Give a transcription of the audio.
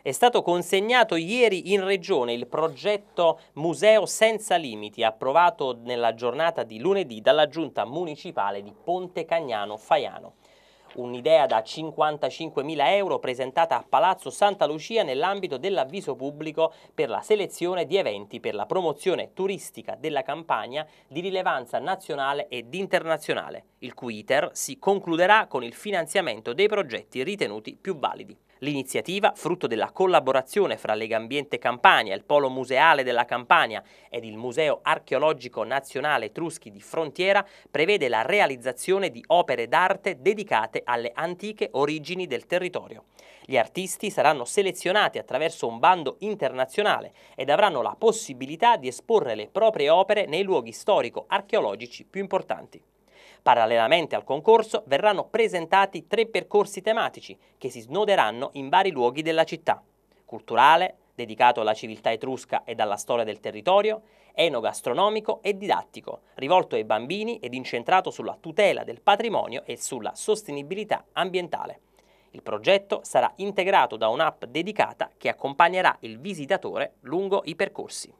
È stato consegnato ieri in Regione il progetto Museo Senza Limiti, approvato nella giornata di lunedì dalla Giunta Municipale di Ponte Cagnano Faiano. Un'idea da 55.000 euro presentata a Palazzo Santa Lucia nell'ambito dell'avviso pubblico per la selezione di eventi per la promozione turistica della campagna di rilevanza nazionale ed internazionale, il cui iter si concluderà con il finanziamento dei progetti ritenuti più validi. L'iniziativa, frutto della collaborazione fra Legambiente Campania, il Polo Museale della Campania ed il Museo Archeologico Nazionale Etruschi di Frontiera, prevede la realizzazione di opere d'arte dedicate alle antiche origini del territorio. Gli artisti saranno selezionati attraverso un bando internazionale ed avranno la possibilità di esporre le proprie opere nei luoghi storico-archeologici più importanti. Parallelamente al concorso verranno presentati tre percorsi tematici che si snoderanno in vari luoghi della città. Culturale, dedicato alla civiltà etrusca ed alla storia del territorio, enogastronomico e didattico, rivolto ai bambini ed incentrato sulla tutela del patrimonio e sulla sostenibilità ambientale. Il progetto sarà integrato da un'app dedicata che accompagnerà il visitatore lungo i percorsi.